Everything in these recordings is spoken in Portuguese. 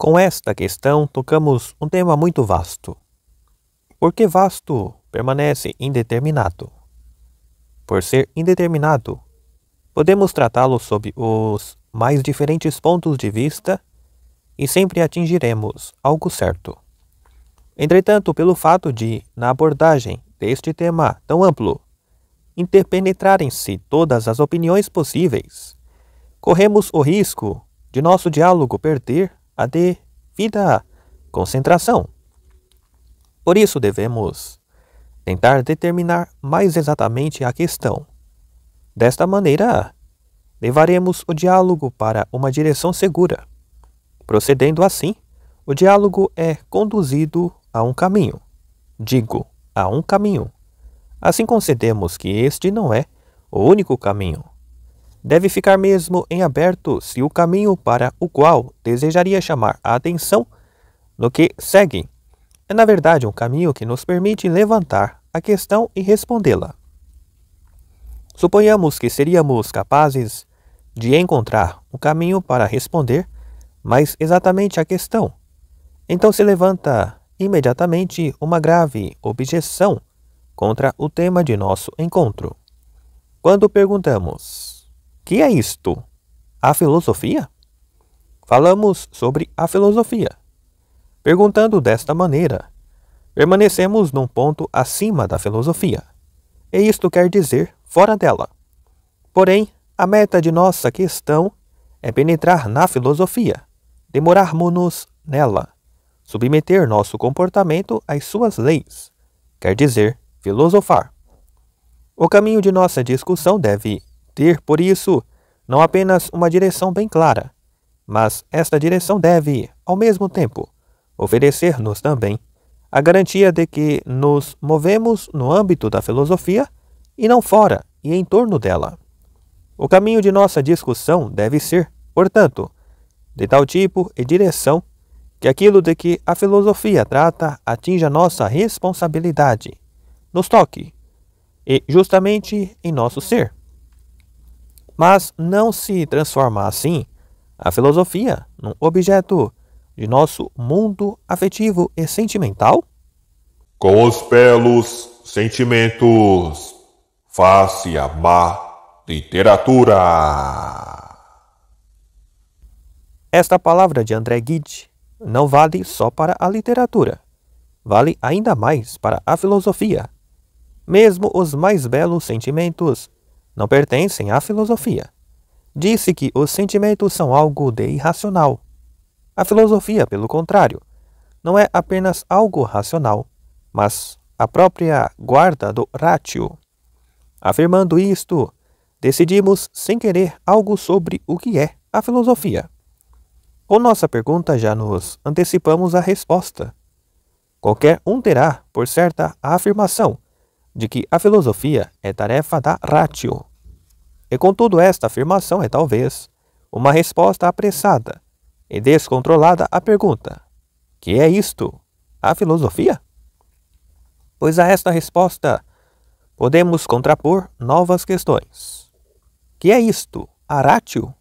Com esta questão, tocamos um tema muito vasto. Por que vasto permanece indeterminado? Por ser indeterminado, podemos tratá-lo sob os mais diferentes pontos de vista e sempre atingiremos algo certo. Entretanto, pelo fato de, na abordagem deste tema tão amplo, interpenetrarem-se todas as opiniões possíveis, corremos o risco de nosso diálogo perder a devida vida, concentração. Por isso devemos tentar determinar mais exatamente a questão. Desta maneira, levaremos o diálogo para uma direção segura. Procedendo assim, o diálogo é conduzido a um caminho. Digo, a um caminho. Assim concedemos que este não é o único caminho deve ficar mesmo em aberto se o caminho para o qual desejaria chamar a atenção no que seguem é, na verdade, um caminho que nos permite levantar a questão e respondê-la. Suponhamos que seríamos capazes de encontrar o um caminho para responder mais exatamente a questão. Então se levanta imediatamente uma grave objeção contra o tema de nosso encontro. Quando perguntamos que é isto? A filosofia? Falamos sobre a filosofia. Perguntando desta maneira, permanecemos num ponto acima da filosofia. E isto quer dizer fora dela. Porém, a meta de nossa questão é penetrar na filosofia, demorarmos-nos nela, submeter nosso comportamento às suas leis, quer dizer, filosofar. O caminho de nossa discussão deve ter, por isso, não apenas uma direção bem clara, mas esta direção deve, ao mesmo tempo, oferecer-nos também a garantia de que nos movemos no âmbito da filosofia e não fora e em torno dela. O caminho de nossa discussão deve ser, portanto, de tal tipo e direção que aquilo de que a filosofia trata atinja nossa responsabilidade, nos toque, e justamente em nosso ser mas não se transforma assim a filosofia num objeto de nosso mundo afetivo e sentimental? Com os belos sentimentos, face a má literatura. Esta palavra de André Gide não vale só para a literatura, vale ainda mais para a filosofia. Mesmo os mais belos sentimentos não pertencem à filosofia. Disse que os sentimentos são algo de irracional. A filosofia, pelo contrário, não é apenas algo racional, mas a própria guarda do ratio. Afirmando isto, decidimos sem querer algo sobre o que é a filosofia. Com nossa pergunta já nos antecipamos a resposta. Qualquer um terá, por certa, a afirmação de que a filosofia é tarefa da ratio. E contudo, esta afirmação é talvez uma resposta apressada e descontrolada à pergunta: que é isto? A filosofia? Pois a esta resposta podemos contrapor novas questões. Que é isto? Aratio?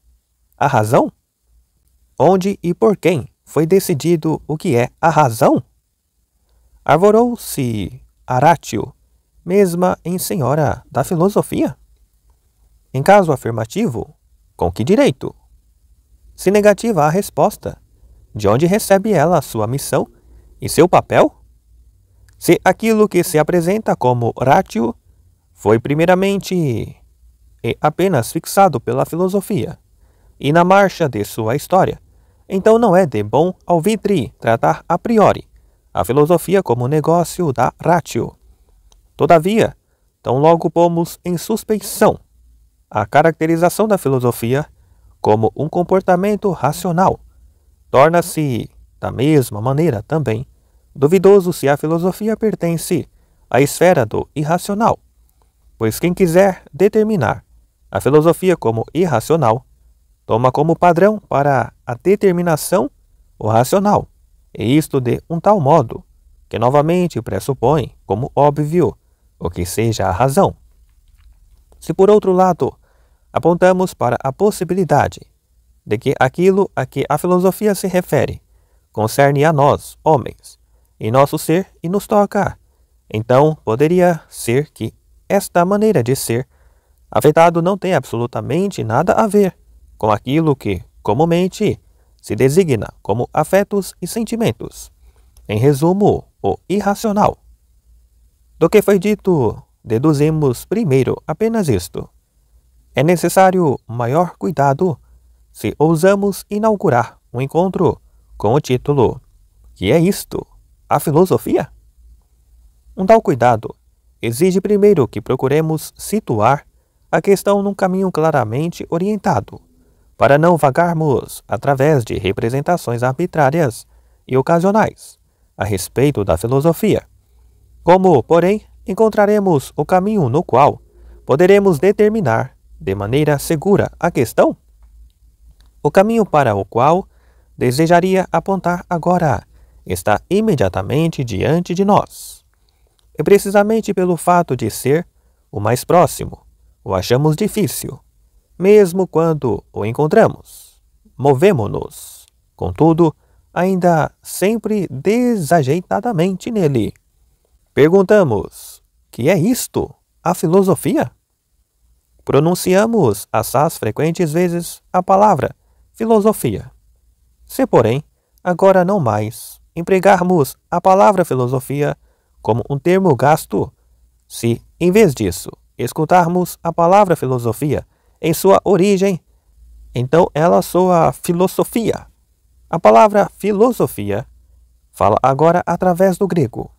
A razão? Onde e por quem foi decidido o que é a razão? Arvorou-se Aratio, mesma em senhora da filosofia? Em caso afirmativo, com que direito? Se negativa a resposta, de onde recebe ela sua missão e seu papel? Se aquilo que se apresenta como ratio foi primeiramente e apenas fixado pela filosofia e na marcha de sua história, então não é de bom alvitre tratar a priori a filosofia como negócio da ratio. Todavia, tão logo pomos em suspeição a caracterização da filosofia como um comportamento racional. Torna-se, da mesma maneira também, duvidoso se a filosofia pertence à esfera do irracional, pois quem quiser determinar a filosofia como irracional toma como padrão para a determinação o racional, e isto de um tal modo que novamente pressupõe como óbvio o que seja a razão. Se por outro lado, apontamos para a possibilidade de que aquilo a que a filosofia se refere concerne a nós, homens, em nosso ser e nos toca, então poderia ser que esta maneira de ser afetado não tem absolutamente nada a ver com aquilo que, comumente, se designa como afetos e sentimentos. Em resumo, o irracional. Do que foi dito deduzimos primeiro apenas isto. É necessário maior cuidado se ousamos inaugurar um encontro com o título Que é isto? A filosofia? Um tal cuidado exige primeiro que procuremos situar a questão num caminho claramente orientado, para não vagarmos através de representações arbitrárias e ocasionais a respeito da filosofia, como, porém, encontraremos o caminho no qual poderemos determinar de maneira segura a questão? O caminho para o qual desejaria apontar agora está imediatamente diante de nós. E precisamente pelo fato de ser o mais próximo, o achamos difícil, mesmo quando o encontramos. Movemo-nos, contudo, ainda sempre desajeitadamente nele. Perguntamos: que é isto? A filosofia? Pronunciamos assaz frequentes vezes a palavra filosofia. Se, porém, agora não mais empregarmos a palavra filosofia como um termo gasto, se, em vez disso, escutarmos a palavra filosofia em sua origem, então ela soa filosofia. A palavra filosofia fala agora através do grego.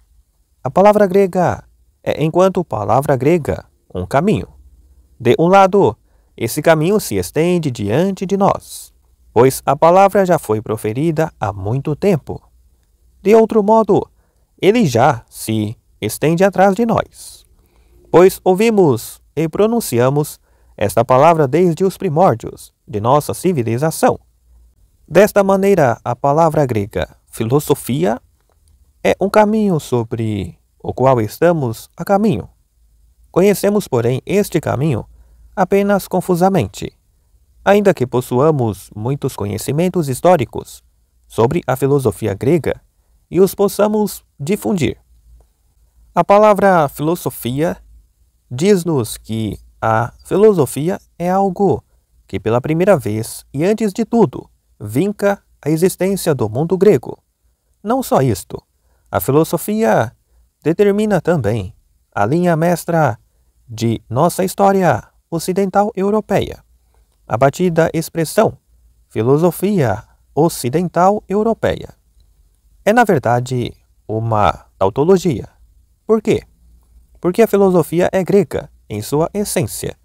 A palavra grega é enquanto palavra grega, um caminho. De um lado, esse caminho se estende diante de nós, pois a palavra já foi proferida há muito tempo. De outro modo, ele já se estende atrás de nós, pois ouvimos e pronunciamos esta palavra desde os primórdios de nossa civilização. Desta maneira, a palavra grega filosofia é um caminho sobre o qual estamos a caminho. Conhecemos, porém, este caminho apenas confusamente, ainda que possuamos muitos conhecimentos históricos sobre a filosofia grega e os possamos difundir. A palavra filosofia diz-nos que a filosofia é algo que, pela primeira vez e antes de tudo, vinca a existência do mundo grego. Não só isto, a filosofia determina também a linha mestra de nossa história ocidental europeia, a batida expressão filosofia ocidental europeia. É, na verdade, uma tautologia. Por quê? Porque a filosofia é grega em sua essência,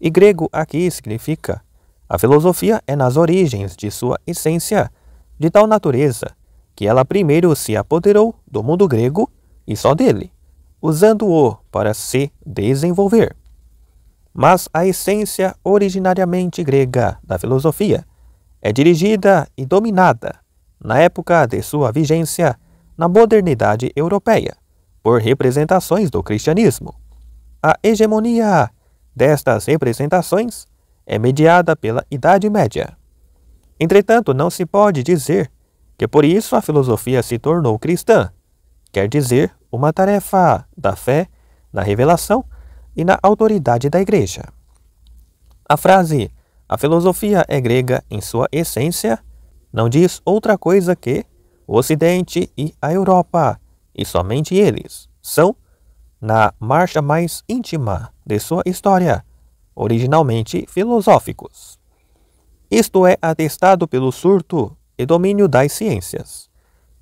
e grego aqui significa a filosofia é nas origens de sua essência, de tal natureza que ela primeiro se apoderou do mundo grego e só dele, usando-o para se desenvolver. Mas a essência originariamente grega da filosofia é dirigida e dominada, na época de sua vigência, na modernidade europeia, por representações do cristianismo. A hegemonia destas representações é mediada pela Idade Média. Entretanto, não se pode dizer que por isso a filosofia se tornou cristã, quer dizer, uma tarefa da fé, na revelação e na autoridade da Igreja. A frase a filosofia é grega em sua essência não diz outra coisa que o Ocidente e a Europa, e somente eles, são, na marcha mais íntima de sua história, originalmente filosóficos. Isto é atestado pelo surto e domínio das ciências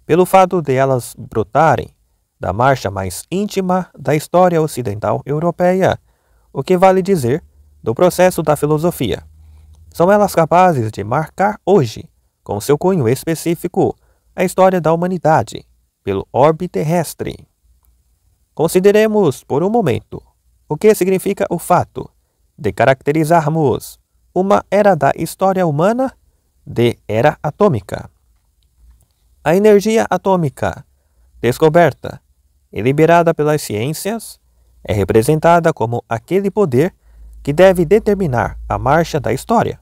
pelo fato de elas brotarem da marcha mais íntima da história ocidental europeia, o que vale dizer do processo da filosofia. São elas capazes de marcar hoje, com seu cunho específico, a história da humanidade pelo orbe terrestre. Consideremos por um momento o que significa o fato de caracterizarmos uma era da história humana de era atômica. A energia atômica, descoberta e liberada pelas ciências, é representada como aquele poder que deve determinar a marcha da história.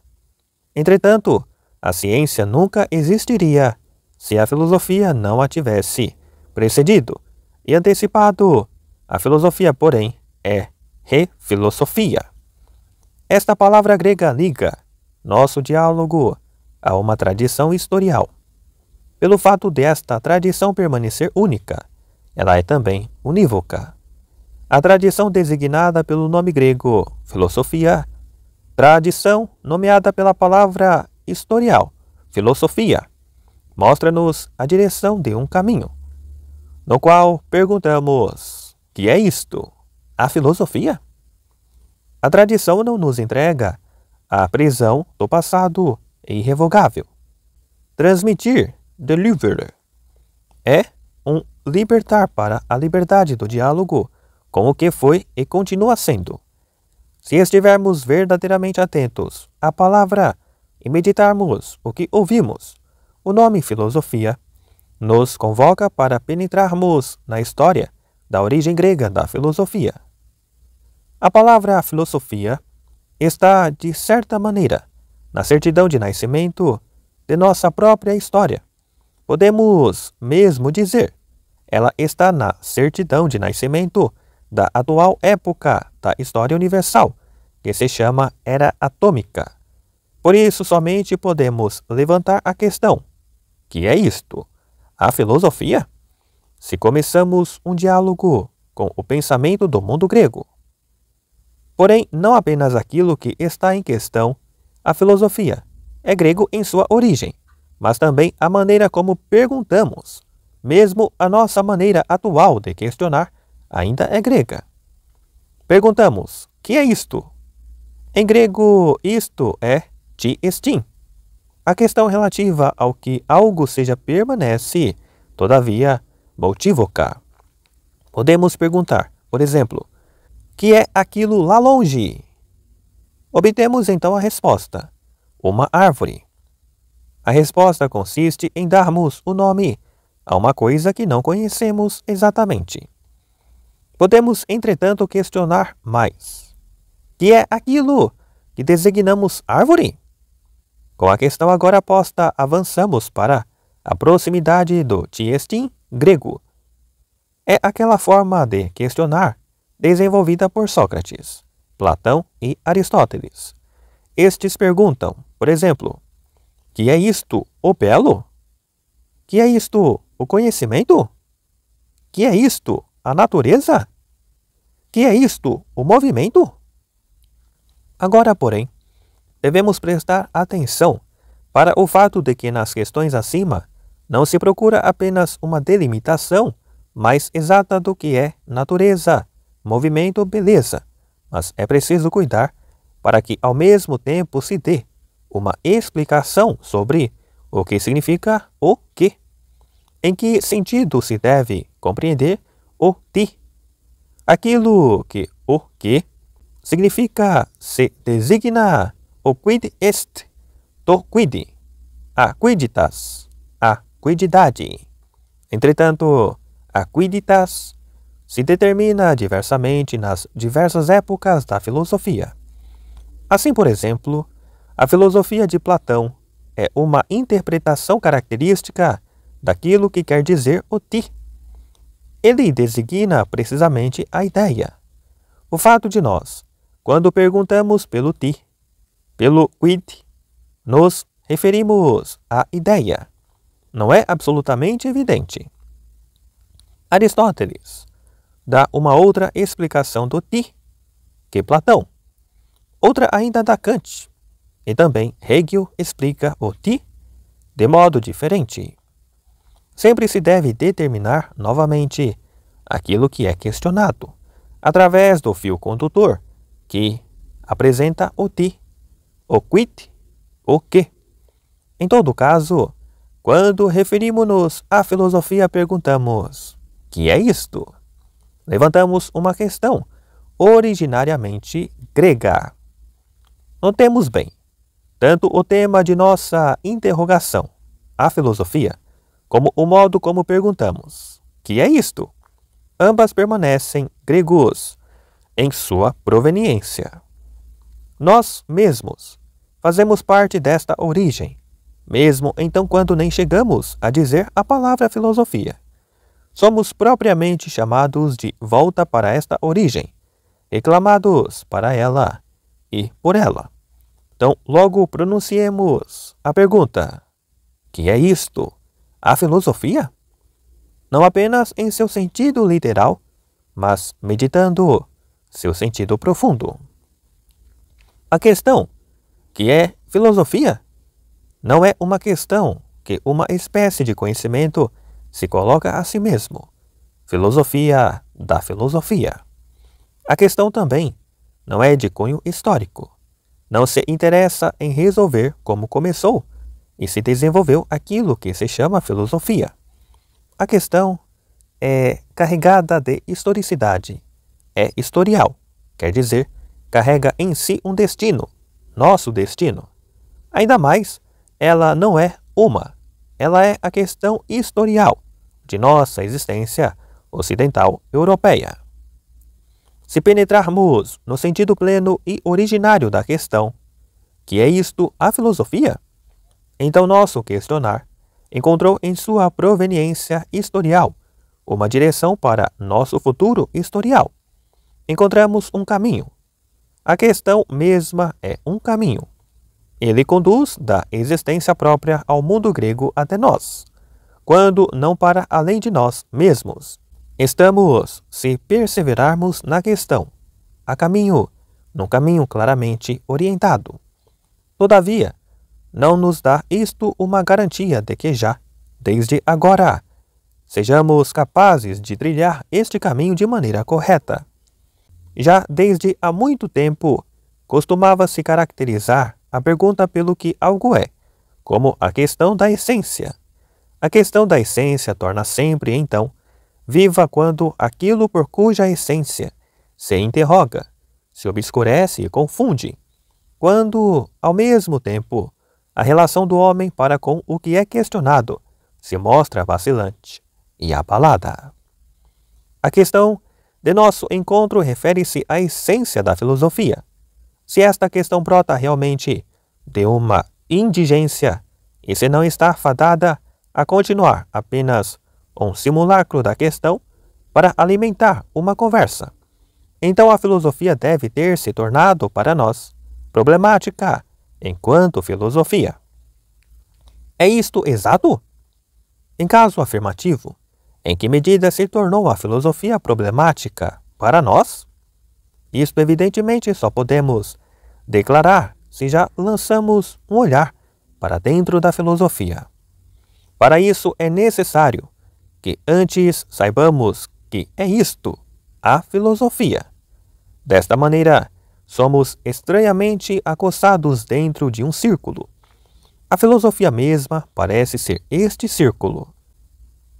Entretanto, a ciência nunca existiria se a filosofia não a tivesse precedido e antecipado. A filosofia, porém, é refilosofia. Esta palavra grega liga nosso diálogo a uma tradição historial pelo fato desta tradição permanecer única. Ela é também unívoca. A tradição designada pelo nome grego filosofia, tradição nomeada pela palavra historial, filosofia, mostra-nos a direção de um caminho, no qual perguntamos: que é isto? A filosofia? A tradição não nos entrega a prisão do passado irrevogável. Transmitir Deliverer. É um libertar para a liberdade do diálogo com o que foi e continua sendo. Se estivermos verdadeiramente atentos à palavra e meditarmos o que ouvimos, o nome filosofia nos convoca para penetrarmos na história da origem grega da filosofia. A palavra filosofia está, de certa maneira, na certidão de nascimento de nossa própria história. Podemos mesmo dizer, ela está na certidão de nascimento da atual época da história universal, que se chama Era Atômica. Por isso, somente podemos levantar a questão: que é isto? A filosofia? Se começamos um diálogo com o pensamento do mundo grego. Porém, não apenas aquilo que está em questão, a filosofia é grego em sua origem mas também a maneira como perguntamos. Mesmo a nossa maneira atual de questionar ainda é grega. Perguntamos: que é isto? Em grego, isto é ti estin. A questão relativa ao que algo seja permanece, todavia, multivocar. Podemos perguntar, por exemplo, que é aquilo lá longe? Obtemos então a resposta: uma árvore. A resposta consiste em darmos o nome a uma coisa que não conhecemos exatamente. Podemos, entretanto, questionar mais: que é aquilo que designamos árvore? Com a questão agora posta, avançamos para a proximidade do tiestim grego. É aquela forma de questionar desenvolvida por Sócrates, Platão e Aristóteles. Estes perguntam, por exemplo, que é isto o belo? Que é isto o conhecimento? Que é isto a natureza? Que é isto o movimento? Agora, porém, devemos prestar atenção para o fato de que nas questões acima não se procura apenas uma delimitação mais exata do que é natureza, movimento, beleza, mas é preciso cuidar para que ao mesmo tempo se dê uma explicação sobre o que significa o que, em que sentido se deve compreender o ti. Aquilo que o que significa se designa o quid est, to quid, a quiditas, a quididade. Entretanto, a quiditas se determina diversamente nas diversas épocas da filosofia. Assim, por exemplo, a filosofia de Platão é uma interpretação característica daquilo que quer dizer o ti. Ele designa precisamente a ideia. O fato de nós, quando perguntamos pelo ti, pelo quid, nos referimos à ideia. Não é absolutamente evidente. Aristóteles dá uma outra explicação do ti que Platão. Outra ainda da Kant, e também Hegel explica o ti de modo diferente. Sempre se deve determinar novamente aquilo que é questionado, através do fio condutor, que apresenta o ti, o quid, o que. Em todo caso, quando referimos-nos à filosofia, perguntamos: que é isto? Levantamos uma questão originariamente grega. Notemos bem tanto o tema de nossa interrogação, a filosofia, como o modo como perguntamos, que é isto? Ambas permanecem gregos em sua proveniência. Nós mesmos fazemos parte desta origem, mesmo então quando nem chegamos a dizer a palavra filosofia. Somos propriamente chamados de volta para esta origem, reclamados para ela e por ela. Então, logo pronunciemos a pergunta: que é isto? A filosofia? Não apenas em seu sentido literal, mas meditando seu sentido profundo. A questão que é filosofia não é uma questão que uma espécie de conhecimento se coloca a si mesmo. Filosofia da filosofia. A questão também não é de cunho histórico não se interessa em resolver como começou e se desenvolveu aquilo que se chama filosofia. A questão é carregada de historicidade, é historial, quer dizer, carrega em si um destino, nosso destino. Ainda mais, ela não é uma, ela é a questão historial de nossa existência ocidental europeia se penetrarmos no sentido pleno e originário da questão, que é isto a filosofia, então nosso questionar encontrou em sua proveniência historial uma direção para nosso futuro historial. Encontramos um caminho. A questão mesma é um caminho. Ele conduz da existência própria ao mundo grego até nós, quando não para além de nós mesmos. Estamos, se perseverarmos na questão, a caminho, num caminho claramente orientado. Todavia, não nos dá isto uma garantia de que já, desde agora, sejamos capazes de trilhar este caminho de maneira correta. Já desde há muito tempo, costumava-se caracterizar a pergunta pelo que algo é, como a questão da essência. A questão da essência torna sempre, então, viva quando aquilo por cuja essência se interroga, se obscurece e confunde, quando, ao mesmo tempo, a relação do homem para com o que é questionado se mostra vacilante e abalada. A questão de nosso encontro refere-se à essência da filosofia. Se esta questão brota realmente de uma indigência e se não está fadada a continuar apenas um simulacro da questão, para alimentar uma conversa. Então a filosofia deve ter se tornado para nós problemática enquanto filosofia. É isto exato? Em caso afirmativo, em que medida se tornou a filosofia problemática para nós? Isto evidentemente só podemos declarar se já lançamos um olhar para dentro da filosofia. Para isso é necessário que antes saibamos que é isto a filosofia. Desta maneira, somos estranhamente acossados dentro de um círculo. A filosofia mesma parece ser este círculo.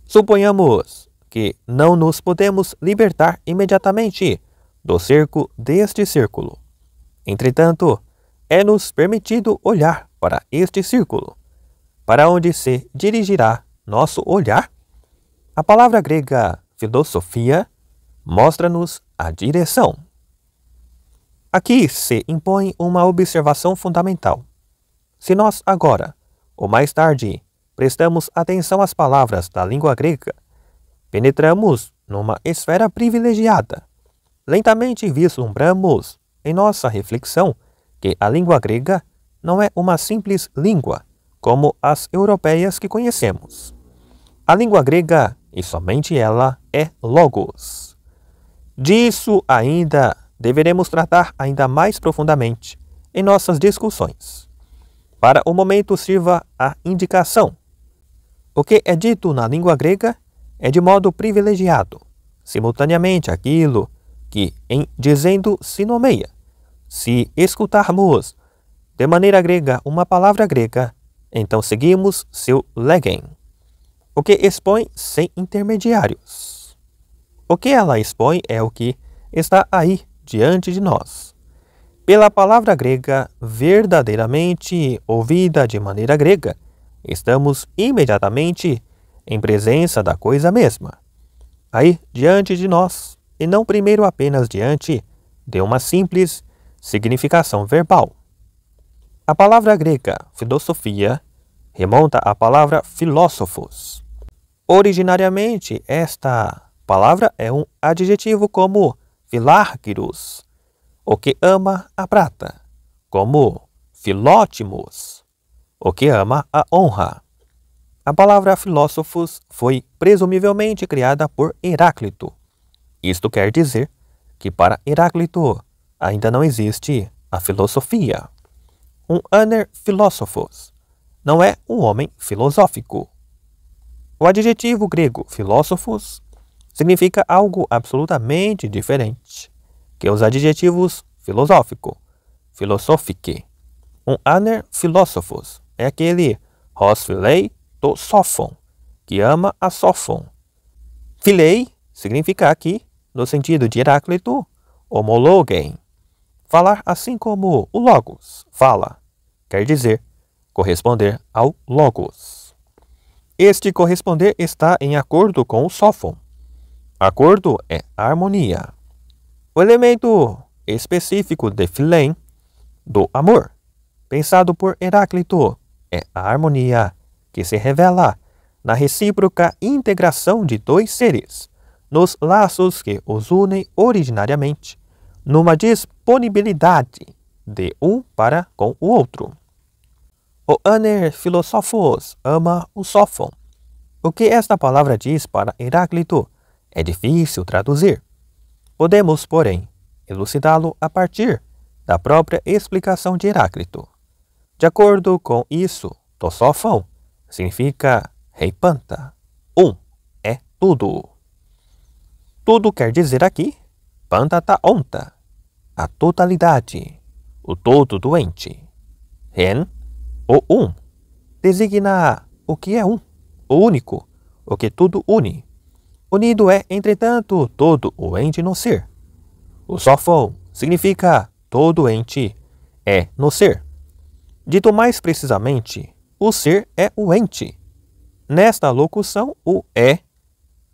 Suponhamos que não nos podemos libertar imediatamente do cerco deste círculo. Entretanto, é-nos permitido olhar para este círculo. Para onde se dirigirá nosso olhar? A palavra grega filosofia mostra-nos a direção. Aqui se impõe uma observação fundamental. Se nós agora, ou mais tarde, prestamos atenção às palavras da língua grega, penetramos numa esfera privilegiada. Lentamente vislumbramos, em nossa reflexão, que a língua grega não é uma simples língua, como as europeias que conhecemos. A língua grega e somente ela é Logos. Disso ainda deveremos tratar ainda mais profundamente em nossas discussões. Para o momento, sirva a indicação. O que é dito na língua grega é de modo privilegiado, simultaneamente aquilo que, em dizendo, se nomeia. Se escutarmos de maneira grega uma palavra grega, então seguimos seu legem. O que expõe sem intermediários. O que ela expõe é o que está aí diante de nós. Pela palavra grega verdadeiramente ouvida de maneira grega, estamos imediatamente em presença da coisa mesma, aí diante de nós, e não primeiro apenas diante de uma simples significação verbal. A palavra grega filosofia remonta à palavra filósofos, Originariamente, esta palavra é um adjetivo como filárquirus, o que ama a prata, como filótimos, o que ama a honra. A palavra filósofos foi presumivelmente criada por Heráclito. Isto quer dizer que para Heráclito ainda não existe a filosofia. Um aner filósofos não é um homem filosófico. O adjetivo grego filósofos significa algo absolutamente diferente que os adjetivos filosófico, philosophique. Um aner filósofos é aquele hos filei do sophon, que ama a sophon. Philei significa aqui, no sentido de Heráclito, homologuem. Falar assim como o logos, fala, quer dizer corresponder ao logos. Este corresponder está em acordo com o sófon. Acordo é harmonia. O elemento específico de Filém, do amor, pensado por Heráclito, é a harmonia, que se revela na recíproca integração de dois seres, nos laços que os unem originariamente, numa disponibilidade de um para com o outro. O aner filósofos ama o sófon. O que esta palavra diz para Heráclito é difícil traduzir. Podemos, porém, elucidá-lo a partir da própria explicação de Heráclito. De acordo com isso, tosófon significa rei panta. Um é tudo. Tudo quer dizer aqui panta ta tá onta, a totalidade, o todo doente. Ren o um designa o que é um, o único, o que tudo une. Unido é, entretanto, todo o ente no ser. O sófão significa todo ente é no ser. Dito mais precisamente, o ser é o ente. Nesta locução, o é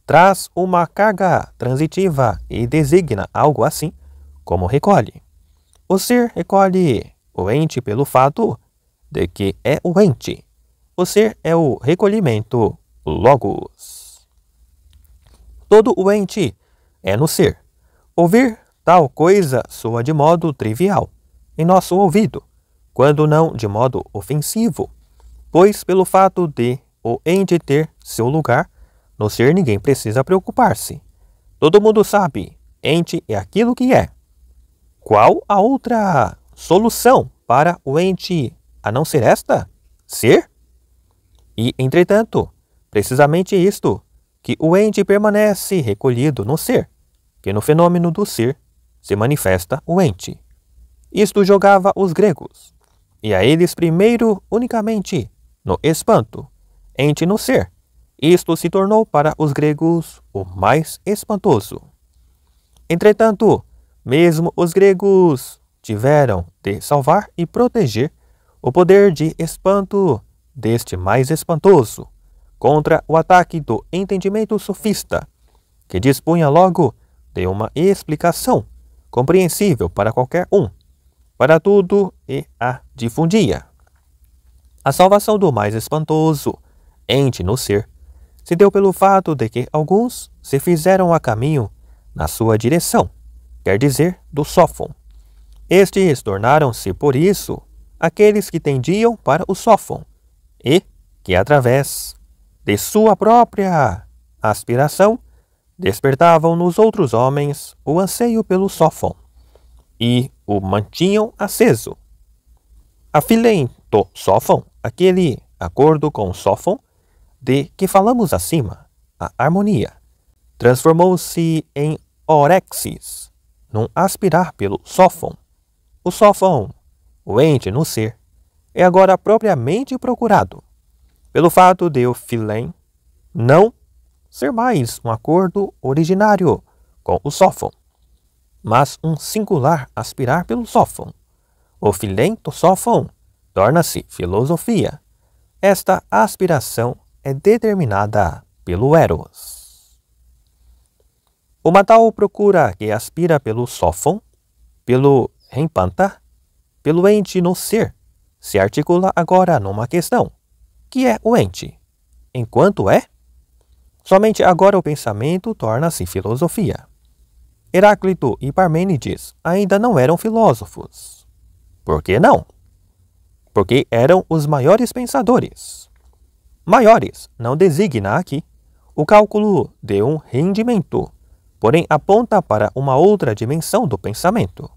traz uma carga transitiva e designa algo assim como recolhe. O ser recolhe o ente pelo fato de que é o ente. O ser é o recolhimento logos. Todo o ente é no ser. Ouvir tal coisa soa de modo trivial em nosso ouvido, quando não de modo ofensivo, pois pelo fato de o ente ter seu lugar, no ser ninguém precisa preocupar-se. Todo mundo sabe, ente é aquilo que é. Qual a outra solução para o ente a não ser esta? Ser? E, entretanto, precisamente isto, que o ente permanece recolhido no ser, que no fenômeno do ser se manifesta o ente. Isto jogava os gregos, e a eles primeiro unicamente no espanto, ente no ser. Isto se tornou para os gregos o mais espantoso. Entretanto, mesmo os gregos tiveram de salvar e proteger o poder de espanto deste mais espantoso contra o ataque do entendimento sofista, que dispunha logo de uma explicação compreensível para qualquer um, para tudo e a difundia. A salvação do mais espantoso ente no ser se deu pelo fato de que alguns se fizeram a caminho na sua direção, quer dizer, do sófon. Estes tornaram-se, por isso, aqueles que tendiam para o sófon e que, através de sua própria aspiração, despertavam nos outros homens o anseio pelo sófon e o mantinham aceso. Afilento sófon, aquele acordo com o sófon de que falamos acima, a harmonia, transformou-se em orexis, num aspirar pelo sófon. O sófon o ente no ser é agora propriamente procurado, pelo fato de o filém não ser mais um acordo originário com o sófon, mas um singular aspirar pelo sófon. O do sófon torna-se filosofia. Esta aspiração é determinada pelo Eros. O Matal procura que aspira pelo sófon, pelo Rempanta pelo ente no ser, se articula agora numa questão, que é o ente. Enquanto é? Somente agora o pensamento torna-se filosofia. Heráclito e Parmênides ainda não eram filósofos. Por que não? Porque eram os maiores pensadores. Maiores não designa aqui o cálculo de um rendimento, porém aponta para uma outra dimensão do pensamento.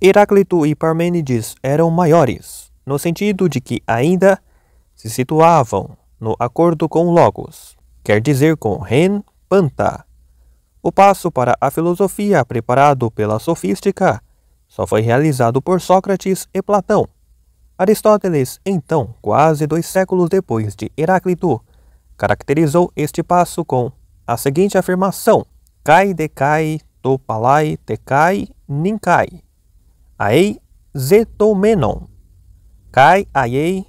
Heráclito e Parmênides eram maiores, no sentido de que ainda se situavam no acordo com Logos, quer dizer com Ren Panta. O passo para a filosofia preparado pela sofística só foi realizado por Sócrates e Platão. Aristóteles, então, quase dois séculos depois de Heráclito, caracterizou este passo com a seguinte afirmação: Kai decai, topalai, tecai, ninkai. Aei zetomenon. Kai aiei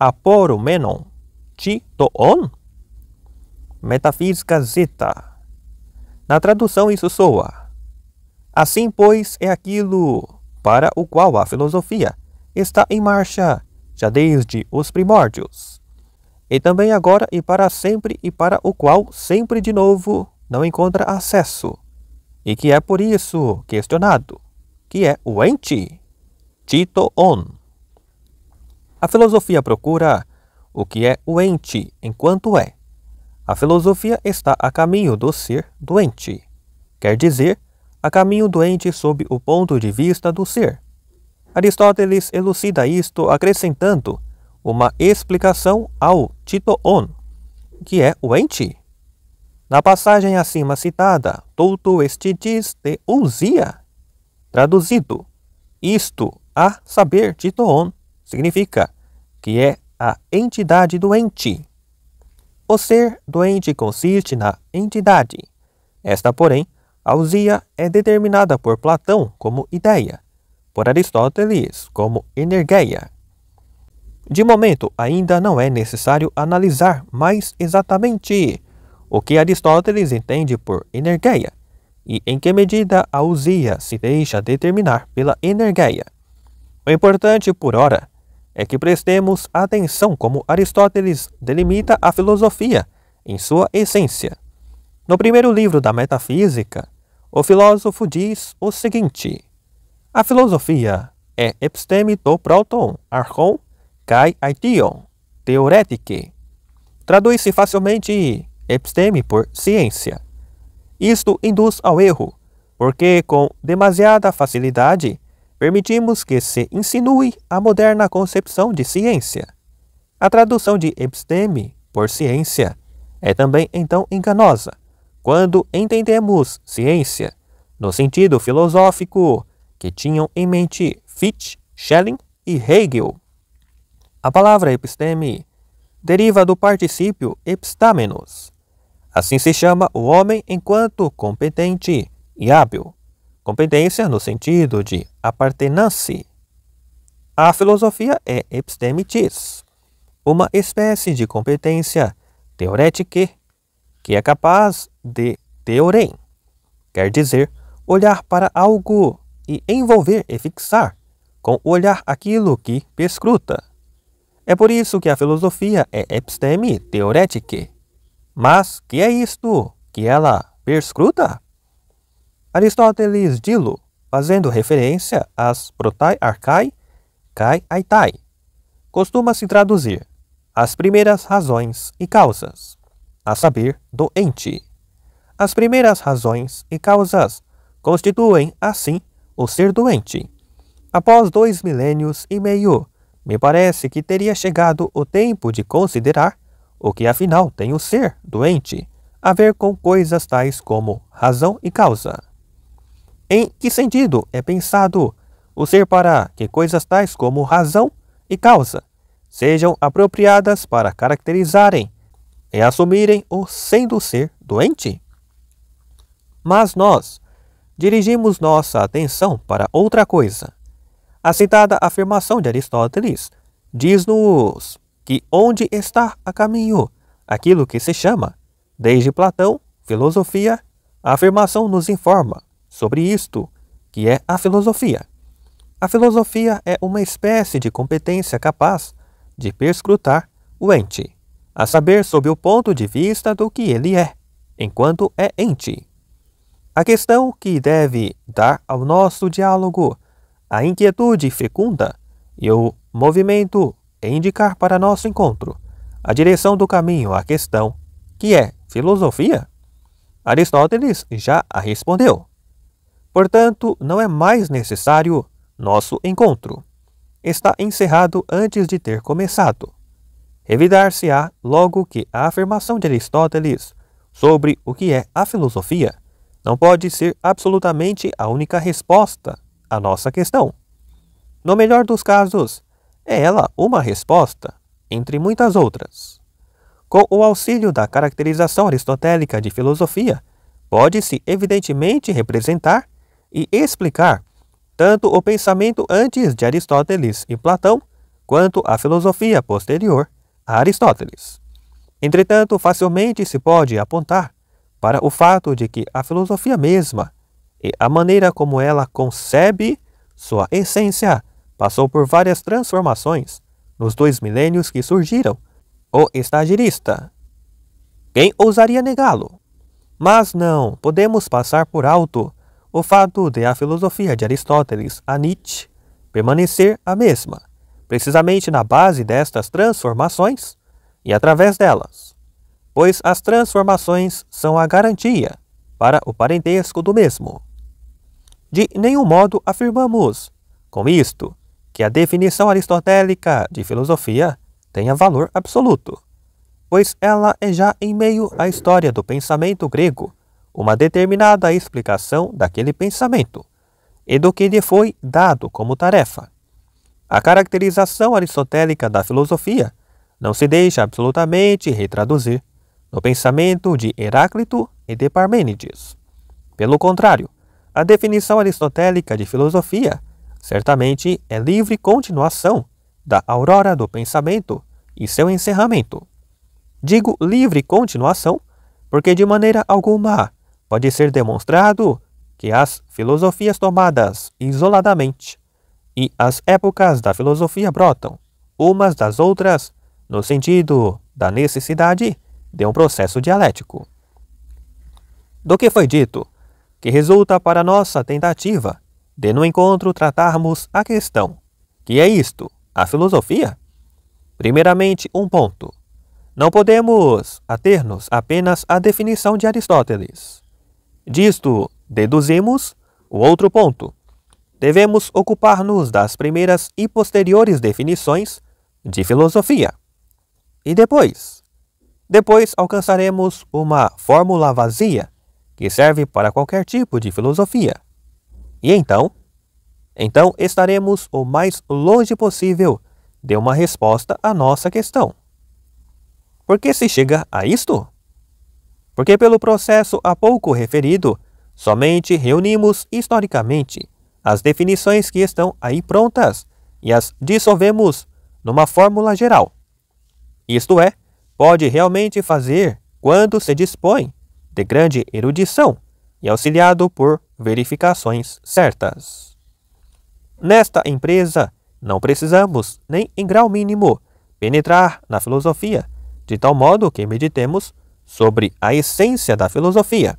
aporomenon. Ti toon? Metafísica zeta. Na tradução isso soa. Assim, pois, é aquilo para o qual a filosofia está em marcha já desde os primórdios. E também agora e para sempre e para o qual sempre de novo não encontra acesso. E que é por isso questionado que é o enti, tito on. A filosofia procura o que é o enti enquanto é. A filosofia está a caminho do ser doente, quer dizer, a caminho doente sob o ponto de vista do ser. Aristóteles elucida isto acrescentando uma explicação ao tito-on, que é o ente. Na passagem acima citada, Toto estitiste usia. de Traduzido, isto a saber de Toon significa que é a entidade doente. O ser doente consiste na entidade. Esta, porém, ausia é determinada por Platão como ideia, por Aristóteles como energeia. De momento, ainda não é necessário analisar mais exatamente o que Aristóteles entende por energeia, e em que medida a usia se deixa determinar pela energéia? O importante, por ora, é que prestemos atenção como Aristóteles delimita a filosofia em sua essência. No primeiro livro da Metafísica, o filósofo diz o seguinte: A filosofia é episteme do próton, archon, kai aition, teoretike. Traduz-se facilmente episteme por ciência. Isto induz ao erro, porque com demasiada facilidade permitimos que se insinue a moderna concepção de ciência. A tradução de episteme por ciência é também então enganosa, quando entendemos ciência no sentido filosófico que tinham em mente Fichte, Schelling e Hegel. A palavra episteme deriva do particípio epistamenos, Assim se chama o homem enquanto competente e hábil. Competência no sentido de apartenance. A filosofia é epistemitis, uma espécie de competência teorética que é capaz de teorem, quer dizer, olhar para algo e envolver e fixar com o olhar aquilo que perscruta. É por isso que a filosofia é episteme teoretique. Mas que é isto que ela perscruta? Aristóteles dilo, fazendo referência às protai arcai, kai aitai. Costuma-se traduzir as primeiras razões e causas, a saber, doente. As primeiras razões e causas constituem, assim, o ser doente. Após dois milênios e meio, me parece que teria chegado o tempo de considerar o que afinal tem o ser doente a ver com coisas tais como razão e causa. Em que sentido é pensado o ser para que coisas tais como razão e causa sejam apropriadas para caracterizarem e assumirem o sendo ser doente? Mas nós dirigimos nossa atenção para outra coisa. A citada afirmação de Aristóteles diz-nos que onde está a caminho aquilo que se chama, desde Platão, filosofia, a afirmação nos informa sobre isto, que é a filosofia. A filosofia é uma espécie de competência capaz de perscrutar o ente, a saber sob o ponto de vista do que ele é, enquanto é ente. A questão que deve dar ao nosso diálogo a inquietude fecunda e o movimento é indicar para nosso encontro a direção do caminho à questão que é filosofia? Aristóteles já a respondeu. Portanto, não é mais necessário nosso encontro. Está encerrado antes de ter começado. Revidar-se-á logo que a afirmação de Aristóteles sobre o que é a filosofia não pode ser absolutamente a única resposta à nossa questão. No melhor dos casos, é ela uma resposta, entre muitas outras. Com o auxílio da caracterização aristotélica de filosofia, pode-se evidentemente representar e explicar tanto o pensamento antes de Aristóteles e Platão, quanto a filosofia posterior a Aristóteles. Entretanto, facilmente se pode apontar para o fato de que a filosofia mesma e a maneira como ela concebe sua essência passou por várias transformações nos dois milênios que surgiram. O estagirista. Quem ousaria negá-lo? Mas não podemos passar por alto o fato de a filosofia de Aristóteles a Nietzsche permanecer a mesma, precisamente na base destas transformações e através delas, pois as transformações são a garantia para o parentesco do mesmo. De nenhum modo afirmamos, com isto, que a definição aristotélica de filosofia tenha valor absoluto, pois ela é já em meio à história do pensamento grego uma determinada explicação daquele pensamento e do que lhe foi dado como tarefa. A caracterização aristotélica da filosofia não se deixa absolutamente retraduzir no pensamento de Heráclito e de Parmênides. Pelo contrário, a definição aristotélica de filosofia certamente é livre continuação da aurora do pensamento e seu encerramento. Digo livre continuação porque de maneira alguma pode ser demonstrado que as filosofias tomadas isoladamente e as épocas da filosofia brotam umas das outras no sentido da necessidade de um processo dialético. Do que foi dito, que resulta para nossa tentativa de no encontro tratarmos a questão: que é isto? A filosofia? Primeiramente, um ponto. Não podemos ater-nos apenas à definição de Aristóteles. Disto deduzimos o outro ponto. Devemos ocupar-nos das primeiras e posteriores definições de filosofia. E depois? Depois alcançaremos uma fórmula vazia que serve para qualquer tipo de filosofia e então? Então estaremos o mais longe possível de uma resposta à nossa questão. Por que se chega a isto? Porque, pelo processo há pouco referido, somente reunimos historicamente as definições que estão aí prontas e as dissolvemos numa fórmula geral. Isto é, pode realmente fazer quando se dispõe de grande erudição e auxiliado por verificações certas. Nesta empresa, não precisamos, nem em grau mínimo, penetrar na filosofia, de tal modo que meditemos sobre a essência da filosofia.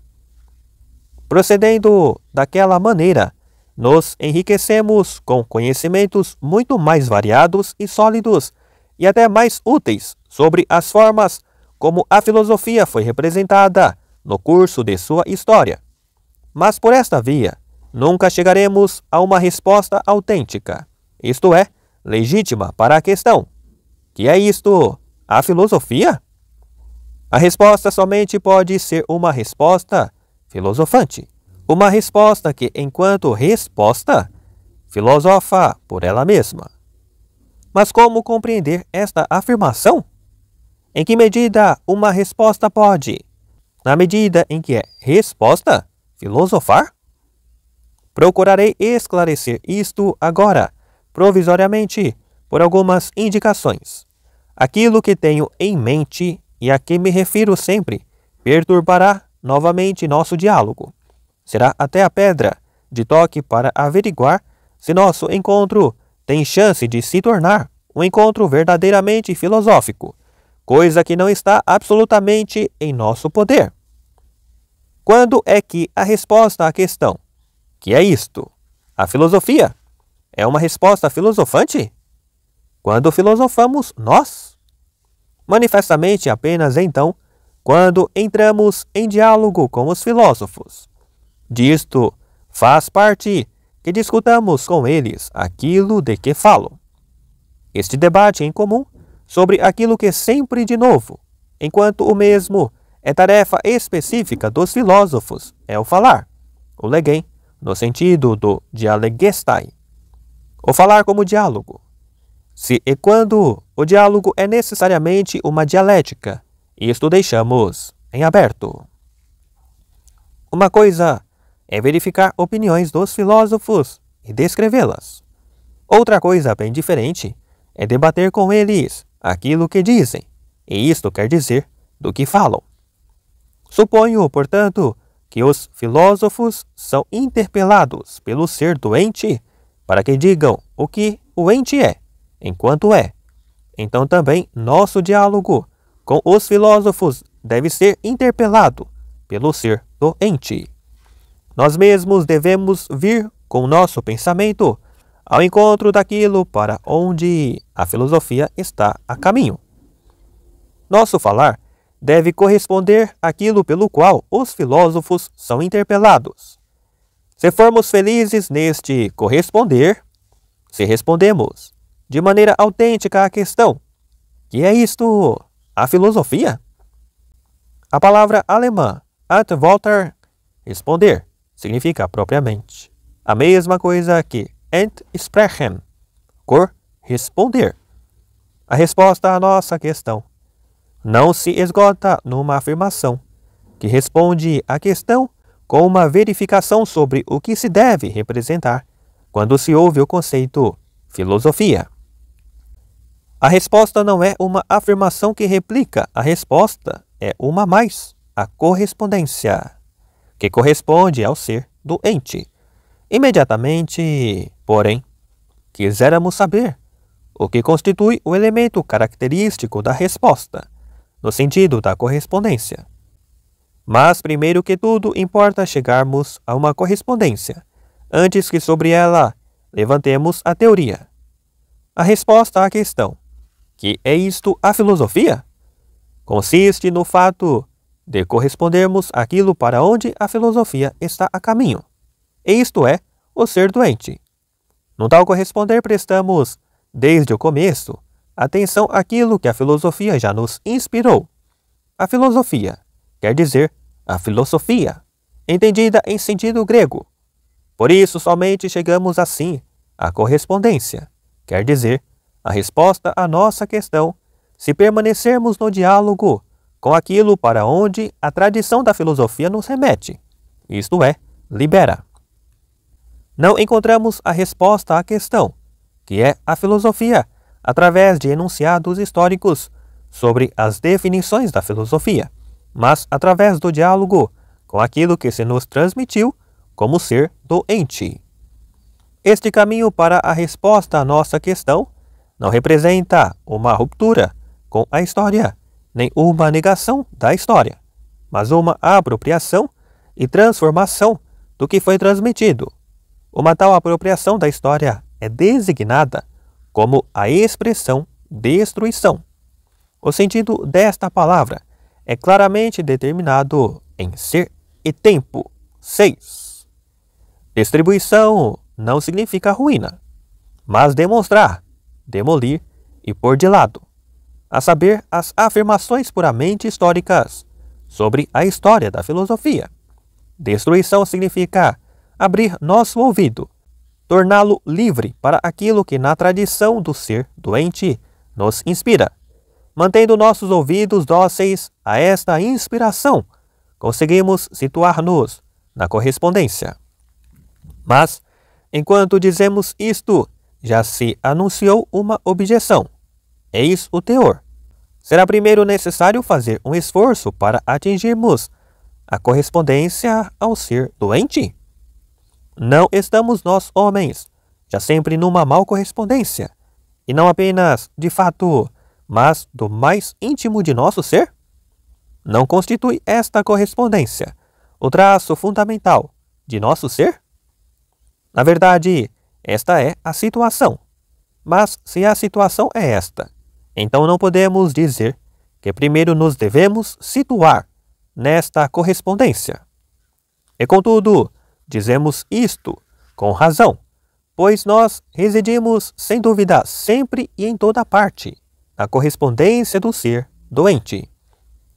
Procedendo daquela maneira, nos enriquecemos com conhecimentos muito mais variados e sólidos e até mais úteis sobre as formas como a filosofia foi representada no curso de sua história. Mas por esta via, nunca chegaremos a uma resposta autêntica, isto é, legítima para a questão: que é isto? A filosofia? A resposta somente pode ser uma resposta filosofante, uma resposta que, enquanto resposta, filosofa por ela mesma. Mas como compreender esta afirmação? Em que medida uma resposta pode? Na medida em que é resposta, Filosofar? Procurarei esclarecer isto agora, provisoriamente, por algumas indicações. Aquilo que tenho em mente e a que me refiro sempre perturbará novamente nosso diálogo. Será até a pedra de toque para averiguar se nosso encontro tem chance de se tornar um encontro verdadeiramente filosófico, coisa que não está absolutamente em nosso poder. Quando é que a resposta à questão, que é isto, a filosofia, é uma resposta filosofante? Quando filosofamos nós? Manifestamente apenas então, quando entramos em diálogo com os filósofos. Disto faz parte que discutamos com eles aquilo de que falo. Este debate em comum sobre aquilo que sempre de novo, enquanto o mesmo é tarefa específica dos filósofos, é o falar, o legem, no sentido do dialegestai, o falar como diálogo. Se e quando o diálogo é necessariamente uma dialética, isto deixamos em aberto. Uma coisa é verificar opiniões dos filósofos e descrevê-las. Outra coisa bem diferente é debater com eles aquilo que dizem, e isto quer dizer do que falam. Suponho, portanto, que os filósofos são interpelados pelo ser doente para que digam o que o ente é, enquanto é. Então também nosso diálogo com os filósofos deve ser interpelado pelo ser doente. Nós mesmos devemos vir com nosso pensamento ao encontro daquilo para onde a filosofia está a caminho. Nosso falar deve corresponder àquilo pelo qual os filósofos são interpelados. Se formos felizes neste corresponder, se respondemos de maneira autêntica à questão: que é isto? A filosofia? A palavra alemã Antworten, responder, significa propriamente a mesma coisa que entsprechen, cor, responder. A resposta à nossa questão não se esgota numa afirmação, que responde à questão com uma verificação sobre o que se deve representar quando se ouve o conceito filosofia. A resposta não é uma afirmação que replica, a resposta é uma mais, a correspondência, que corresponde ao ser do ente. Imediatamente, porém, quiséramos saber o que constitui o elemento característico da resposta no sentido da correspondência. Mas, primeiro que tudo, importa chegarmos a uma correspondência, antes que sobre ela levantemos a teoria. A resposta à questão, que é isto a filosofia? Consiste no fato de correspondermos aquilo para onde a filosofia está a caminho, e isto é, o ser doente. No tal corresponder, prestamos, desde o começo, atenção àquilo que a filosofia já nos inspirou. A filosofia quer dizer a filosofia, entendida em sentido grego. Por isso, somente chegamos assim à correspondência, quer dizer, a resposta à nossa questão, se permanecermos no diálogo com aquilo para onde a tradição da filosofia nos remete, isto é, libera. Não encontramos a resposta à questão, que é a filosofia através de enunciados históricos sobre as definições da filosofia, mas através do diálogo com aquilo que se nos transmitiu como ser doente. Este caminho para a resposta à nossa questão não representa uma ruptura com a história, nem uma negação da história, mas uma apropriação e transformação do que foi transmitido. Uma tal apropriação da história é designada como a expressão destruição. O sentido desta palavra é claramente determinado em ser e tempo. 6. Distribuição não significa ruína, mas demonstrar, demolir e pôr de lado, a saber, as afirmações puramente históricas sobre a história da filosofia. Destruição significa abrir nosso ouvido torná-lo livre para aquilo que, na tradição do ser doente, nos inspira. Mantendo nossos ouvidos dóceis a esta inspiração, conseguimos situar-nos na correspondência. Mas, enquanto dizemos isto, já se anunciou uma objeção. Eis o teor. Será primeiro necessário fazer um esforço para atingirmos a correspondência ao ser doente? não estamos nós homens, já sempre numa mal correspondência, e não apenas de fato, mas do mais íntimo de nosso ser? Não constitui esta correspondência o traço fundamental de nosso ser? Na verdade, esta é a situação. Mas se a situação é esta, então não podemos dizer que primeiro nos devemos situar nesta correspondência. E contudo, Dizemos isto com razão, pois nós residimos, sem dúvida, sempre e em toda parte, na correspondência do ser doente.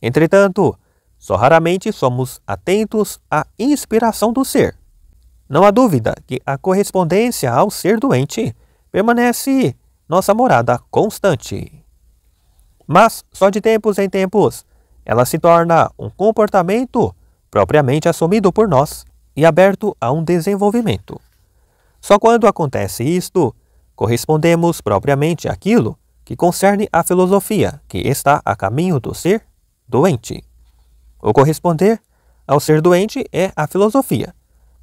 Entretanto, só raramente somos atentos à inspiração do ser. Não há dúvida que a correspondência ao ser doente permanece nossa morada constante. Mas, só de tempos em tempos, ela se torna um comportamento propriamente assumido por nós e aberto a um desenvolvimento. Só quando acontece isto, correspondemos propriamente àquilo que concerne a filosofia que está a caminho do ser doente. O corresponder ao ser doente é a filosofia,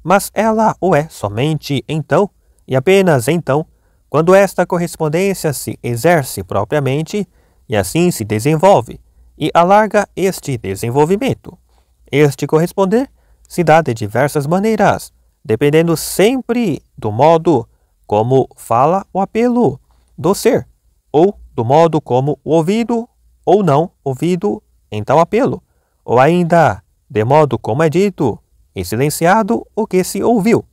mas ela o é somente então e apenas então quando esta correspondência se exerce propriamente e assim se desenvolve e alarga este desenvolvimento. Este corresponder se dá de diversas maneiras, dependendo sempre do modo como fala o apelo do ser, ou do modo como o ouvido ou não ouvido em tal apelo, ou ainda de modo como é dito e silenciado o que se ouviu.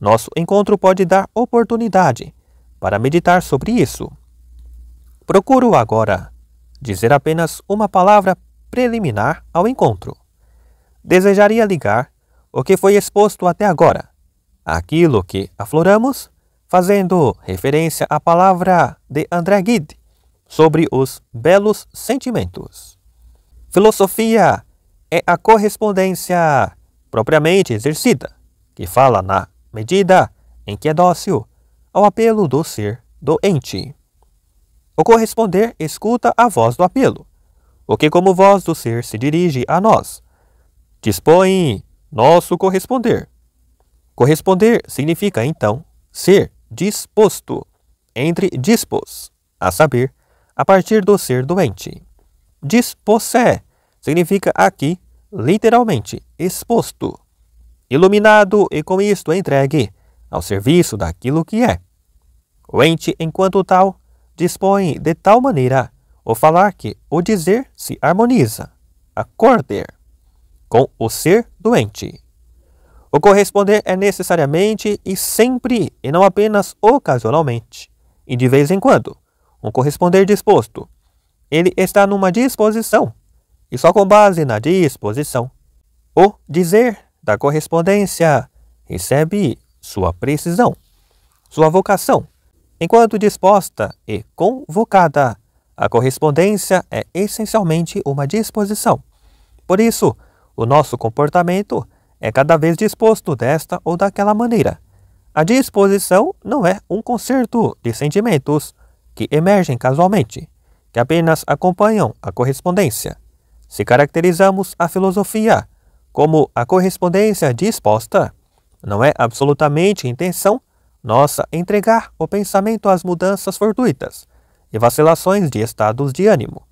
Nosso encontro pode dar oportunidade para meditar sobre isso. Procuro agora dizer apenas uma palavra preliminar ao encontro desejaria ligar o que foi exposto até agora, aquilo que afloramos, fazendo referência à palavra de André Gide sobre os belos sentimentos. Filosofia é a correspondência propriamente exercida, que fala na medida em que é dócil ao apelo do ser doente. O corresponder escuta a voz do apelo, o que, como voz do ser, se dirige a nós, dispõe nosso corresponder. Corresponder significa, então, ser disposto, entre dispos, a saber, a partir do ser doente. Dispossé significa aqui, literalmente, exposto, iluminado e com isto entregue ao serviço daquilo que é. O ente, enquanto tal, dispõe de tal maneira o falar que o dizer se harmoniza. Acorder com o ser doente. O corresponder é necessariamente e sempre, e não apenas ocasionalmente, e de vez em quando. Um corresponder disposto. Ele está numa disposição, e só com base na disposição. O dizer da correspondência recebe sua precisão, sua vocação. Enquanto disposta e convocada, a correspondência é essencialmente uma disposição. Por isso, o nosso comportamento é cada vez disposto desta ou daquela maneira. A disposição não é um concerto de sentimentos que emergem casualmente, que apenas acompanham a correspondência. Se caracterizamos a filosofia como a correspondência disposta, não é absolutamente intenção nossa entregar o pensamento às mudanças fortuitas e vacilações de estados de ânimo.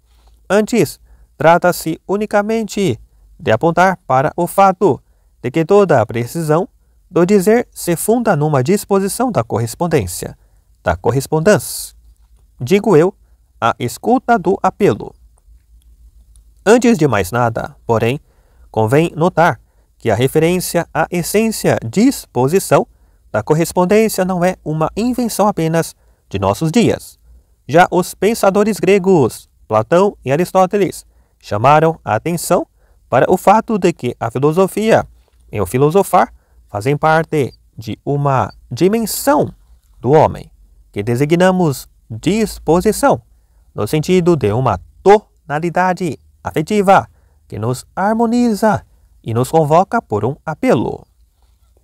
Antes, trata-se unicamente de apontar para o fato de que toda a precisão do dizer se funda numa disposição da correspondência, da correspondência. Digo eu, a escuta do apelo. Antes de mais nada, porém, convém notar que a referência à essência disposição da correspondência não é uma invenção apenas de nossos dias. Já os pensadores gregos, Platão e Aristóteles, chamaram a atenção para o fato de que a filosofia e o filosofar fazem parte de uma dimensão do homem que designamos disposição, no sentido de uma tonalidade afetiva que nos harmoniza e nos convoca por um apelo.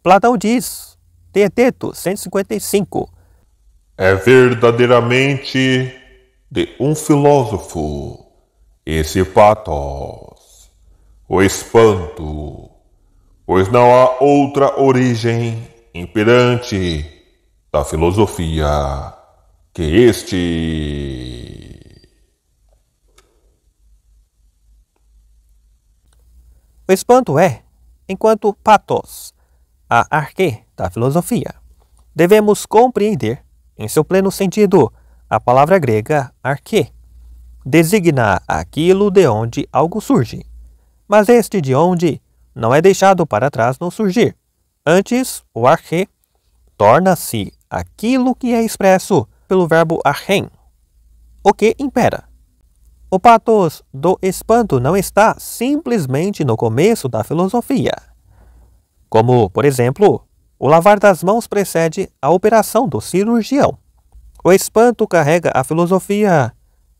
Platão diz, Teteto 155, é verdadeiramente de um filósofo esse fato o espanto, pois não há outra origem imperante da filosofia que este. O espanto é, enquanto patos, a arque da filosofia. Devemos compreender, em seu pleno sentido, a palavra grega arque. Designa aquilo de onde algo surge mas este de onde não é deixado para trás no surgir. Antes, o arre torna-se aquilo que é expresso pelo verbo arrem, o que impera. O patos do espanto não está simplesmente no começo da filosofia. Como, por exemplo, o lavar das mãos precede a operação do cirurgião. O espanto carrega a filosofia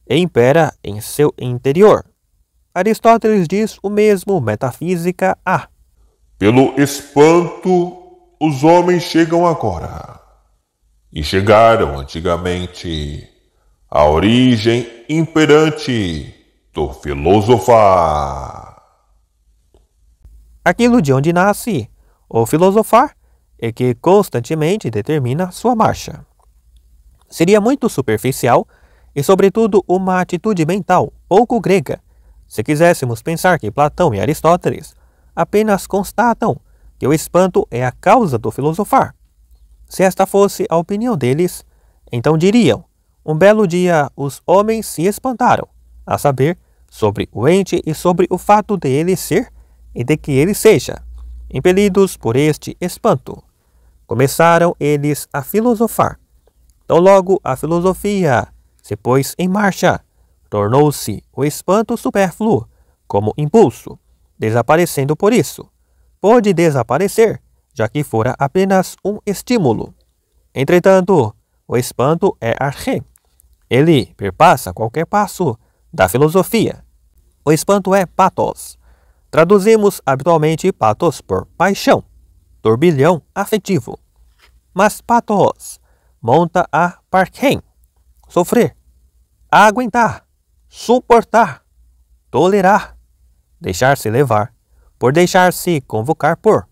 e impera em seu interior. Aristóteles diz o mesmo, Metafísica A. Pelo espanto, os homens chegam agora. E chegaram antigamente à origem imperante do filosofar. Aquilo de onde nasce o filosofar é que constantemente determina sua marcha. Seria muito superficial e, sobretudo, uma atitude mental pouco grega se quiséssemos pensar que Platão e Aristóteles apenas constatam que o espanto é a causa do filosofar, se esta fosse a opinião deles, então diriam: um belo dia os homens se espantaram, a saber, sobre o ente e sobre o fato de ele ser e de que ele seja, impelidos por este espanto. Começaram eles a filosofar. Tão logo a filosofia se pôs em marcha, tornou-se o espanto supérfluo, como impulso, desaparecendo por isso. Pôde desaparecer, já que fora apenas um estímulo. Entretanto, o espanto é arre, Ele perpassa qualquer passo da filosofia. O espanto é patos. Traduzimos habitualmente patos por paixão, turbilhão afetivo. Mas patos monta a parquem, sofrer, aguentar, suportar, tolerar, deixar-se levar, por deixar-se convocar por.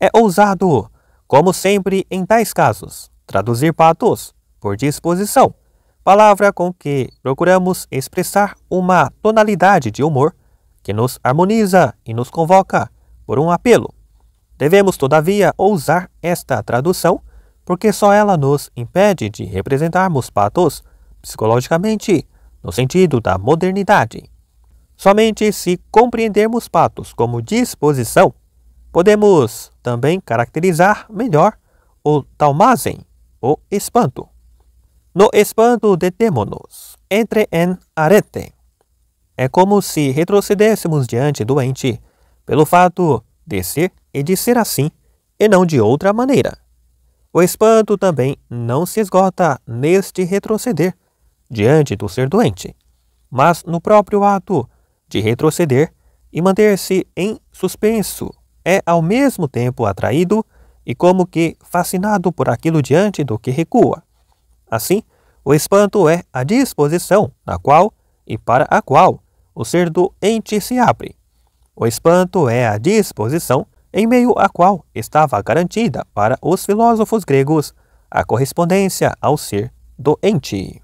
É ousado, como sempre em tais casos, traduzir patos por disposição, palavra com que procuramos expressar uma tonalidade de humor que nos harmoniza e nos convoca por um apelo. Devemos, todavia, ousar esta tradução, porque só ela nos impede de representarmos patos psicologicamente no sentido da modernidade. Somente se compreendermos patos como disposição, podemos também caracterizar melhor o talmazen, o espanto. No espanto detemonos, entre en arete. É como se retrocedêssemos diante do ente pelo fato de ser e de ser assim, e não de outra maneira. O espanto também não se esgota neste retroceder, diante do ser doente, mas no próprio ato de retroceder e manter-se em suspenso, é ao mesmo tempo atraído e como que fascinado por aquilo diante do que recua. Assim, o espanto é a disposição na qual e para a qual o ser doente se abre. O espanto é a disposição em meio à qual estava garantida para os filósofos gregos a correspondência ao ser doente.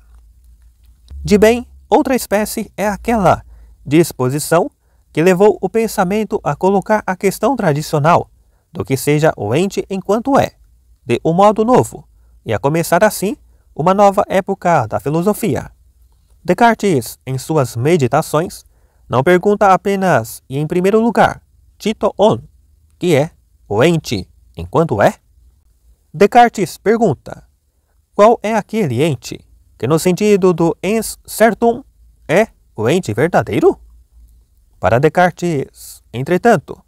De bem, outra espécie é aquela disposição que levou o pensamento a colocar a questão tradicional do que seja o ente enquanto é, de um modo novo, e a começar assim uma nova época da filosofia. Descartes, em suas meditações, não pergunta apenas e em primeiro lugar, Tito on, que é o ente enquanto é? Descartes pergunta: qual é aquele ente? que no sentido do ens certum é o ente verdadeiro? Para Descartes, entretanto,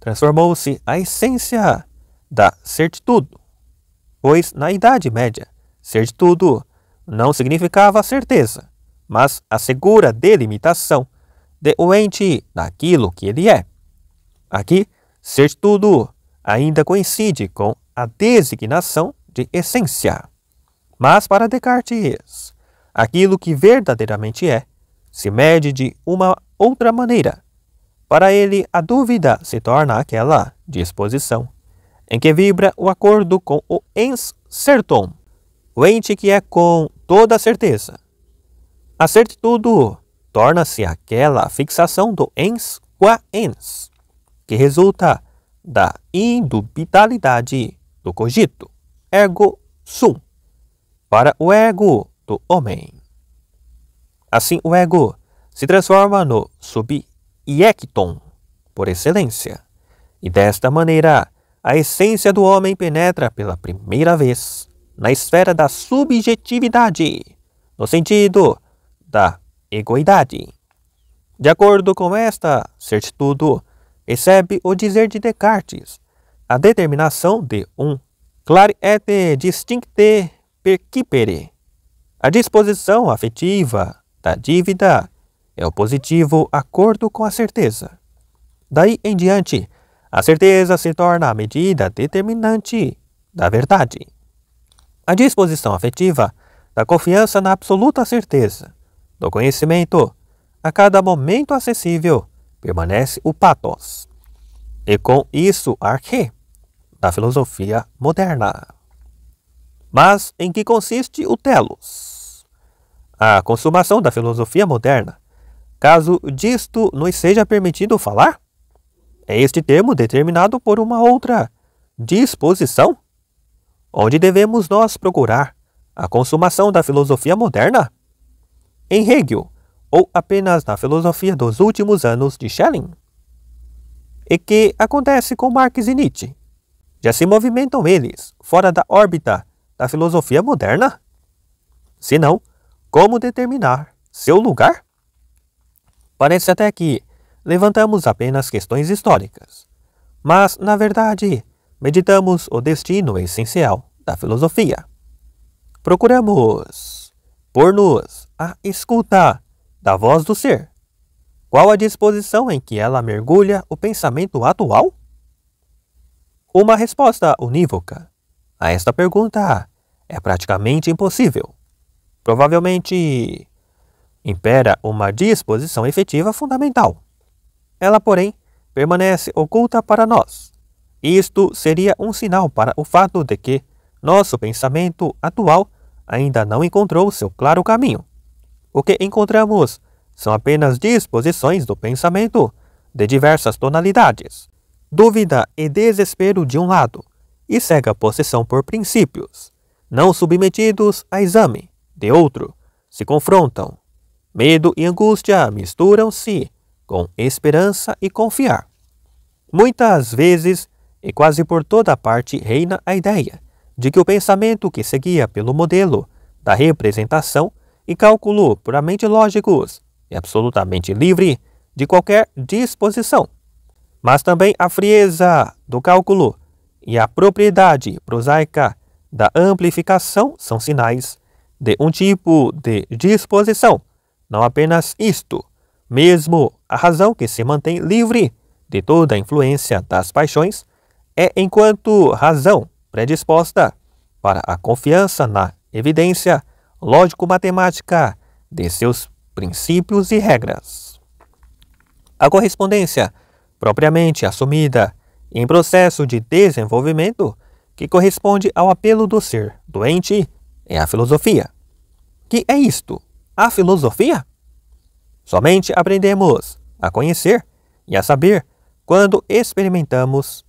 transformou-se a essência da certitude, pois na Idade Média, certitude não significava certeza, mas a segura delimitação de o ente daquilo que ele é. Aqui, certitude ainda coincide com a designação de essência. Mas para Descartes, aquilo que verdadeiramente é se mede de uma outra maneira. Para ele, a dúvida se torna aquela disposição em que vibra o acordo com o ens certum, o ente que é com toda certeza. A certitude torna-se aquela fixação do ens qua ens, que resulta da indubitabilidade do cogito, ergo sum para o ego do homem. Assim, o ego se transforma no sub-iecton, por excelência, e desta maneira, a essência do homem penetra pela primeira vez na esfera da subjetividade, no sentido da egoidade. De acordo com esta certitude, recebe o dizer de Descartes, a determinação de um clare et distincte percipere. A disposição afetiva da dívida é o positivo acordo com a certeza. Daí em diante, a certeza se torna a medida determinante da verdade. A disposição afetiva da confiança na absoluta certeza do conhecimento, a cada momento acessível, permanece o pathos. E com isso, arque da filosofia moderna. Mas em que consiste o telos? A consumação da filosofia moderna. Caso disto nos seja permitido falar? É este termo determinado por uma outra disposição? Onde devemos nós procurar a consumação da filosofia moderna? Em Hegel, ou apenas na filosofia dos últimos anos de Schelling? E que acontece com Marx e Nietzsche? Já se movimentam eles fora da órbita da filosofia moderna? Se não, como determinar seu lugar? Parece até que levantamos apenas questões históricas, mas, na verdade, meditamos o destino essencial da filosofia. Procuramos pôr-nos à escuta da voz do ser. Qual a disposição em que ela mergulha o pensamento atual? Uma resposta unívoca a esta pergunta é praticamente impossível. Provavelmente impera uma disposição efetiva fundamental. Ela, porém, permanece oculta para nós. Isto seria um sinal para o fato de que nosso pensamento atual ainda não encontrou seu claro caminho. O que encontramos são apenas disposições do pensamento de diversas tonalidades, dúvida e desespero de um lado, e cega possessão por princípios, não submetidos a exame de outro, se confrontam. Medo e angústia misturam-se com esperança e confiar. Muitas vezes, e quase por toda parte, reina a ideia de que o pensamento que seguia pelo modelo da representação e cálculo puramente lógicos é absolutamente livre de qualquer disposição. Mas também a frieza do cálculo e a propriedade prosaica da amplificação são sinais de um tipo de disposição. Não apenas isto, mesmo a razão que se mantém livre de toda a influência das paixões é, enquanto razão predisposta para a confiança na evidência lógico-matemática de seus princípios e regras. A correspondência propriamente assumida em processo de desenvolvimento que corresponde ao apelo do ser doente é a filosofia. Que é isto? A filosofia? Somente aprendemos a conhecer e a saber quando experimentamos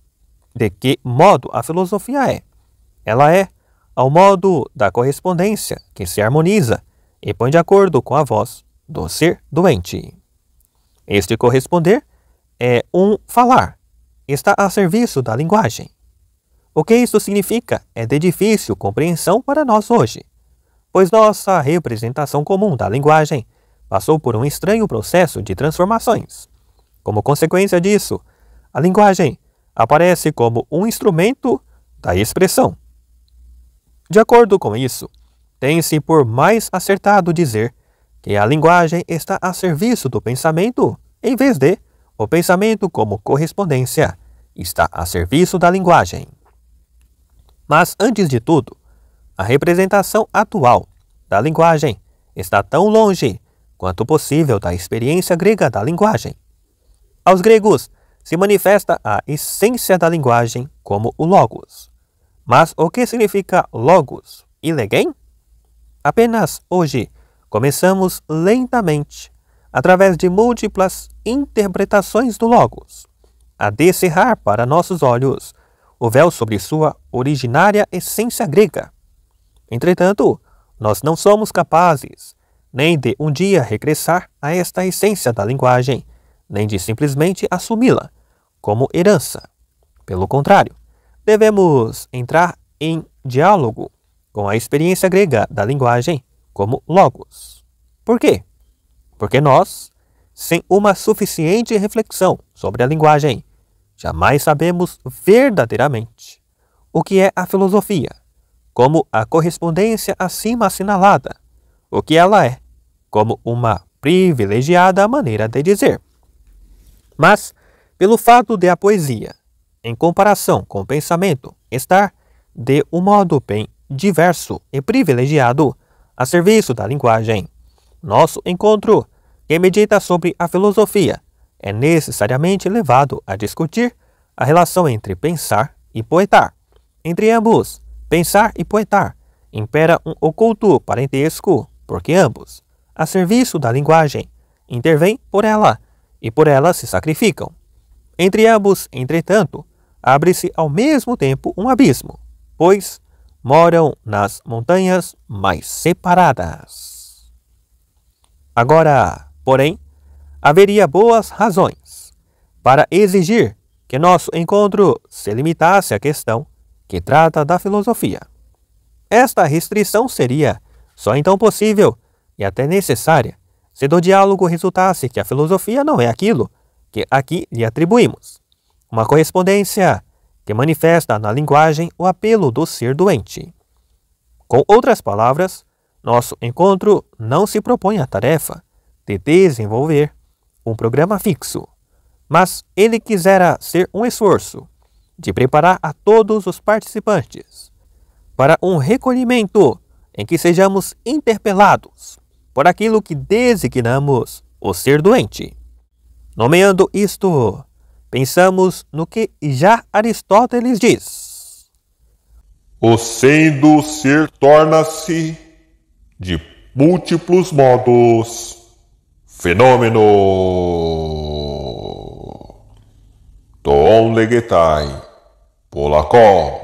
de que modo a filosofia é. Ela é ao modo da correspondência que se harmoniza e põe de acordo com a voz do ser doente. Este corresponder é um falar, está a serviço da linguagem. O que isso significa é de difícil compreensão para nós hoje, pois nossa representação comum da linguagem passou por um estranho processo de transformações. Como consequência disso, a linguagem aparece como um instrumento da expressão. De acordo com isso, tem-se por mais acertado dizer que a linguagem está a serviço do pensamento, em vez de o pensamento como correspondência está a serviço da linguagem. Mas, antes de tudo, a representação atual da linguagem está tão longe quanto possível da experiência grega da linguagem. Aos gregos, se manifesta a essência da linguagem como o logos. Mas o que significa logos e legem? Apenas hoje começamos lentamente, através de múltiplas interpretações do logos, a descerrar para nossos olhos o véu sobre sua originária essência grega. Entretanto, nós não somos capazes nem de um dia regressar a esta essência da linguagem, nem de simplesmente assumi-la como herança. Pelo contrário, devemos entrar em diálogo com a experiência grega da linguagem como logos. Por quê? Porque nós, sem uma suficiente reflexão sobre a linguagem, jamais sabemos verdadeiramente o que é a filosofia, como a correspondência acima assinalada, o que ela é, como uma privilegiada maneira de dizer. Mas, pelo fato de a poesia, em comparação com o pensamento, estar de um modo bem diverso e privilegiado a serviço da linguagem, nosso encontro, que medita sobre a filosofia, é necessariamente levado a discutir a relação entre pensar e poetar. Entre ambos, pensar e poetar, impera um oculto parentesco, porque ambos, a serviço da linguagem, intervêm por ela e por ela se sacrificam. Entre ambos, entretanto, abre-se ao mesmo tempo um abismo, pois moram nas montanhas mais separadas. Agora, porém, haveria boas razões para exigir que nosso encontro se limitasse à questão que trata da filosofia. Esta restrição seria só então possível e até necessária se do diálogo resultasse que a filosofia não é aquilo que aqui lhe atribuímos, uma correspondência que manifesta na linguagem o apelo do ser doente. Com outras palavras, nosso encontro não se propõe à tarefa de desenvolver um programa fixo, mas ele quisera ser um esforço de preparar a todos os participantes para um recolhimento em que sejamos interpelados por aquilo que designamos o ser doente. Nomeando isto, pensamos no que já Aristóteles diz. O sendo ser torna-se de múltiplos modos Fenômeno do Onlegetai Polacó.